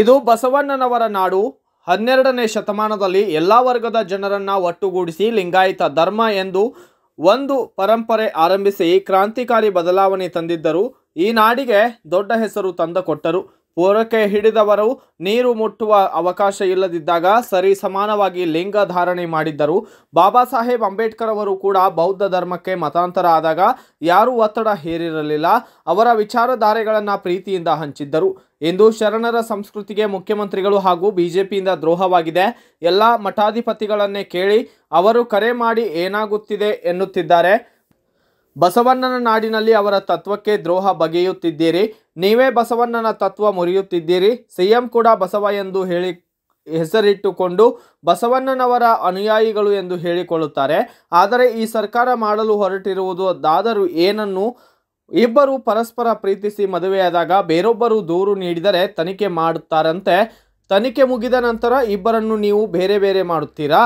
ಇದು ಬಸವಣ್ಣನವರ ನಾಡು ಹನ್ನೆರಡನೇ ಶತಮಾನದಲ್ಲಿ ಎಲ್ಲ ವರ್ಗದ ಜನರನ್ನು ಒಟ್ಟುಗೂಡಿಸಿ ಲಿಂಗಾಯತ ಧರ್ಮ ಎಂದು ಒಂದು ಪರಂಪರೆ ಆರಂಭಿಸಿ ಕ್ರಾಂತಿಕಾರಿ ಬದಲಾವಣೆ ತಂದಿದ್ದರು ಈ ನಾಡಿಗೆ ದೊಡ್ಡ ಹೆಸರು ತಂದುಕೊಟ್ಟರು ಪೂರಕ್ಕೆ ಹಿಡಿದವರು ನೀರು ಮುಟ್ಟುವ ಅವಕಾಶ ಇಲ್ಲದಿದ್ದಾಗ ಸರಿ ಸಮಾನವಾಗಿ ಲಿಂಗ ಧಾರಣೆ ಮಾಡಿದ್ದರು ಬಾಬಾ ಸಾಹೇಬ್ ಅಂಬೇಡ್ಕರ್ ಅವರು ಕೂಡ ಬೌದ್ಧ ಧರ್ಮಕ್ಕೆ ಮತಾಂತರ ಆದಾಗ ಯಾರೂ ಒತ್ತಡ ಹೇರಿರಲಿಲ್ಲ ಅವರ ವಿಚಾರಧಾರೆಗಳನ್ನು ಪ್ರೀತಿಯಿಂದ ಹಂಚಿದ್ದರು ಇಂದು ಶರಣರ ಸಂಸ್ಕೃತಿಗೆ ಮುಖ್ಯಮಂತ್ರಿಗಳು ಹಾಗೂ ಬಿಜೆಪಿಯಿಂದ ದ್ರೋಹವಾಗಿದೆ ಎಲ್ಲ ಮಠಾಧಿಪತಿಗಳನ್ನೇ ಕೇಳಿ ಅವರು ಕರೆ ಮಾಡಿ ಏನಾಗುತ್ತಿದೆ ಎನ್ನುತ್ತಿದ್ದಾರೆ ಬಸವಣ್ಣನ ನಾಡಿನಲ್ಲಿ ಅವರ ತತ್ವಕ್ಕೆ ದ್ರೋಹ ಬಗೆಯುತ್ತಿದ್ದೀರಿ ನೀವೇ ಬಸವಣ್ಣನ ತತ್ವ ಮುರಿಯುತ್ತಿದ್ದೀರಿ ಸಿಎಂ ಕೂಡ ಬಸವ ಎಂದು ಹೇಳಿ ಹೆಸರಿಟ್ಟುಕೊಂಡು ಬಸವಣ್ಣನವರ ಅನುಯಾಯಿಗಳು ಎಂದು ಹೇಳಿಕೊಳ್ಳುತ್ತಾರೆ ಆದರೆ ಈ ಸರ್ಕಾರ ಮಾಡಲು ಹೊರಟಿರುವುದು ಅದಾದರೂ ಏನನ್ನು ಇಬ್ಬರು ಪರಸ್ಪರ ಪ್ರೀತಿಸಿ ಮದುವೆಯಾದಾಗ ಬೇರೊಬ್ಬರು ದೂರು ನೀಡಿದರೆ ತನಿಖೆ ಮಾಡುತ್ತಾರಂತೆ ತನಿಖೆ ಮುಗಿದ ನಂತರ ಇಬ್ಬರನ್ನು ನೀವು ಬೇರೆ ಬೇರೆ ಮಾಡುತ್ತೀರಾ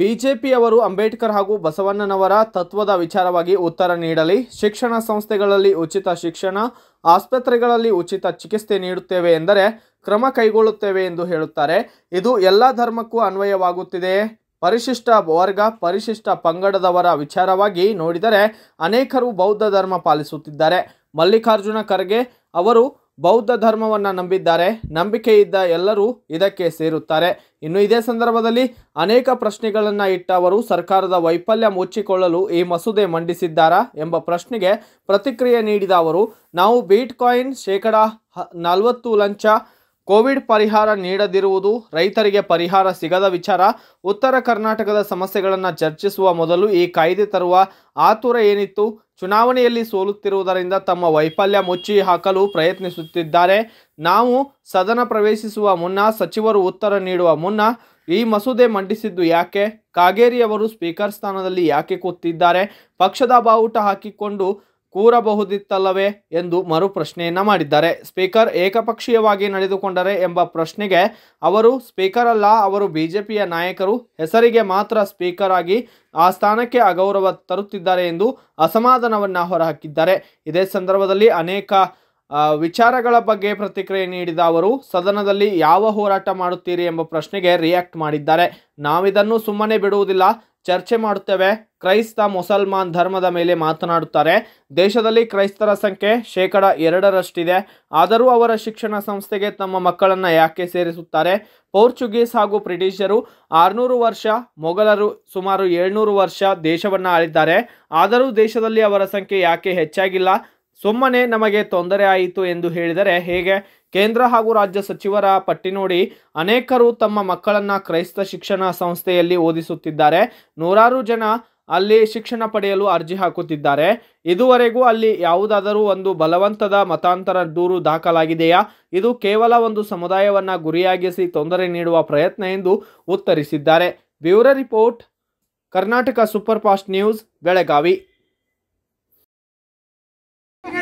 ಬಿಜೆಪಿಯವರು ಅಂಬೇಡ್ಕರ್ ಹಾಗೂ ಬಸವಣ್ಣನವರ ತತ್ವದ ವಿಚಾರವಾಗಿ ಉತ್ತರ ನೀಡಲಿ ಶಿಕ್ಷಣ ಸಂಸ್ಥೆಗಳಲ್ಲಿ ಉಚಿತ ಶಿಕ್ಷಣ ಆಸ್ಪತ್ರೆಗಳಲ್ಲಿ ಉಚಿತ ಚಿಕಿತ್ಸೆ ನೀಡುತ್ತೇವೆ ಎಂದರೆ ಕ್ರಮ ಕೈಗೊಳ್ಳುತ್ತೇವೆ ಎಂದು ಹೇಳುತ್ತಾರೆ ಇದು ಎಲ್ಲ ಧರ್ಮಕ್ಕೂ ಅನ್ವಯವಾಗುತ್ತಿದೆ ಪರಿಶಿಷ್ಟ ವರ್ಗ ಪರಿಶಿಷ್ಟ ಪಂಗಡದವರ ವಿಚಾರವಾಗಿ ನೋಡಿದರೆ ಅನೇಕರು ಬೌದ್ಧ ಧರ್ಮ ಪಾಲಿಸುತ್ತಿದ್ದಾರೆ ಮಲ್ಲಿಕಾರ್ಜುನ ಖರ್ಗೆ ಅವರು ಬೌದ್ಧ ಧರ್ಮವನ್ನು ನಂಬಿದ್ದಾರೆ ಇದ್ದ ಎಲ್ಲರೂ ಇದಕ್ಕೆ ಸೇರುತ್ತಾರೆ ಇನ್ನು ಇದೇ ಸಂದರ್ಭದಲ್ಲಿ ಅನೇಕ ಪ್ರಶ್ನೆಗಳನ್ನು ಇಟ್ಟವರು ಸರ್ಕಾರದ ವೈಫಲ್ಯ ಮುಚ್ಚಿಕೊಳ್ಳಲು ಈ ಮಸೂದೆ ಮಂಡಿಸಿದ್ದಾರಾ ಎಂಬ ಪ್ರಶ್ನೆಗೆ ಪ್ರತಿಕ್ರಿಯೆ ನೀಡಿದ ಅವರು ನಾವು ಬಿಟ್ಕಾಯಿನ್ ಶೇಕಡಾ ನಲವತ್ತು ಲಂಚ ಕೋವಿಡ್ ಪರಿಹಾರ ನೀಡದಿರುವುದು ರೈತರಿಗೆ ಪರಿಹಾರ ಸಿಗದ ವಿಚಾರ ಉತ್ತರ ಕರ್ನಾಟಕದ ಸಮಸ್ಯೆಗಳನ್ನು ಚರ್ಚಿಸುವ ಮೊದಲು ಈ ಕಾಯ್ದೆ ತರುವ ಆತುರ ಏನಿತ್ತು ಚುನಾವಣೆಯಲ್ಲಿ ಸೋಲುತ್ತಿರುವುದರಿಂದ ತಮ್ಮ ವೈಫಲ್ಯ ಮುಚ್ಚಿ ಹಾಕಲು ಪ್ರಯತ್ನಿಸುತ್ತಿದ್ದಾರೆ ನಾವು ಸದನ ಪ್ರವೇಶಿಸುವ ಮುನ್ನ ಸಚಿವರು ಉತ್ತರ ನೀಡುವ ಮುನ್ನ ಈ ಮಸೂದೆ ಮಂಡಿಸಿದ್ದು ಯಾಕೆ ಕಾಗೇರಿಯವರು ಸ್ಪೀಕರ್ ಸ್ಥಾನದಲ್ಲಿ ಯಾಕೆ ಕೂತಿದ್ದಾರೆ ಪಕ್ಷದ ಬಾವುಟ ಹಾಕಿಕೊಂಡು ಕೂರಬಹುದಿತ್ತಲ್ಲವೇ ಎಂದು ಮರು ಪ್ರಶ್ನೆಯನ್ನ ಮಾಡಿದ್ದಾರೆ ಸ್ಪೀಕರ್ ಏಕಪಕ್ಷೀಯವಾಗಿ ನಡೆದುಕೊಂಡರೆ ಎಂಬ ಪ್ರಶ್ನೆಗೆ ಅವರು ಸ್ಪೀಕರ್ ಅಲ್ಲ ಅವರು ಬಿಜೆಪಿಯ ನಾಯಕರು ಹೆಸರಿಗೆ ಮಾತ್ರ ಸ್ಪೀಕರ್ ಆಗಿ ಆ ಸ್ಥಾನಕ್ಕೆ ಅಗೌರವ ತರುತ್ತಿದ್ದಾರೆ ಎಂದು ಅಸಮಾಧಾನವನ್ನು ಹೊರಹಾಕಿದ್ದಾರೆ ಇದೇ ಸಂದರ್ಭದಲ್ಲಿ ಅನೇಕ ವಿಚಾರಗಳ ಬಗ್ಗೆ ಪ್ರತಿಕ್ರಿಯೆ ನೀಡಿದ ಅವರು ಸದನದಲ್ಲಿ ಯಾವ ಹೋರಾಟ ಮಾಡುತ್ತೀರಿ ಎಂಬ ಪ್ರಶ್ನೆಗೆ ರಿಯಾಕ್ಟ್ ಮಾಡಿದ್ದಾರೆ ನಾವಿದನ್ನು ಸುಮ್ಮನೆ ಬಿಡುವುದಿಲ್ಲ ಚರ್ಚೆ ಮಾಡುತ್ತೇವೆ ಕ್ರೈಸ್ತ ಮುಸಲ್ಮಾನ್ ಧರ್ಮದ ಮೇಲೆ ಮಾತನಾಡುತ್ತಾರೆ ದೇಶದಲ್ಲಿ ಕ್ರೈಸ್ತರ ಸಂಖ್ಯೆ ಶೇಕಡ ಎರಡರಷ್ಟಿದೆ ಆದರೂ ಅವರ ಶಿಕ್ಷಣ ಸಂಸ್ಥೆಗೆ ತಮ್ಮ ಮಕ್ಕಳನ್ನು ಯಾಕೆ ಸೇರಿಸುತ್ತಾರೆ ಪೋರ್ಚುಗೀಸ್ ಹಾಗೂ ಬ್ರಿಟಿಷರು ಆರುನೂರು ವರ್ಷ ಮೊಘಲರು ಸುಮಾರು ಏಳ್ನೂರು ವರ್ಷ ದೇಶವನ್ನು ಆಳಿದ್ದಾರೆ ಆದರೂ ದೇಶದಲ್ಲಿ ಅವರ ಸಂಖ್ಯೆ ಯಾಕೆ ಹೆಚ್ಚಾಗಿಲ್ಲ ಸುಮ್ಮನೆ ನಮಗೆ ತೊಂದರೆ ಆಯಿತು ಎಂದು ಹೇಳಿದರೆ ಹೇಗೆ ಕೇಂದ್ರ ಹಾಗೂ ರಾಜ್ಯ ಸಚಿವರ ಪಟ್ಟಿ ನೋಡಿ ಅನೇಕರು ತಮ್ಮ ಮಕ್ಕಳನ್ನು ಕ್ರೈಸ್ತ ಶಿಕ್ಷಣ ಸಂಸ್ಥೆಯಲ್ಲಿ ಓದಿಸುತ್ತಿದ್ದಾರೆ ನೂರಾರು ಜನ ಅಲ್ಲಿ ಶಿಕ್ಷಣ ಪಡೆಯಲು ಅರ್ಜಿ ಹಾಕುತ್ತಿದ್ದಾರೆ ಇದುವರೆಗೂ ಅಲ್ಲಿ ಯಾವುದಾದರೂ ಒಂದು ಬಲವಂತದ ಮತಾಂತರ ದೂರು ದಾಖಲಾಗಿದೆಯಾ ಇದು ಕೇವಲ ಒಂದು ಸಮುದಾಯವನ್ನು ಗುರಿಯಾಗಿಸಿ ತೊಂದರೆ ನೀಡುವ ಪ್ರಯತ್ನ ಎಂದು ಉತ್ತರಿಸಿದ್ದಾರೆ bureau report Karnataka super fast news Belagavi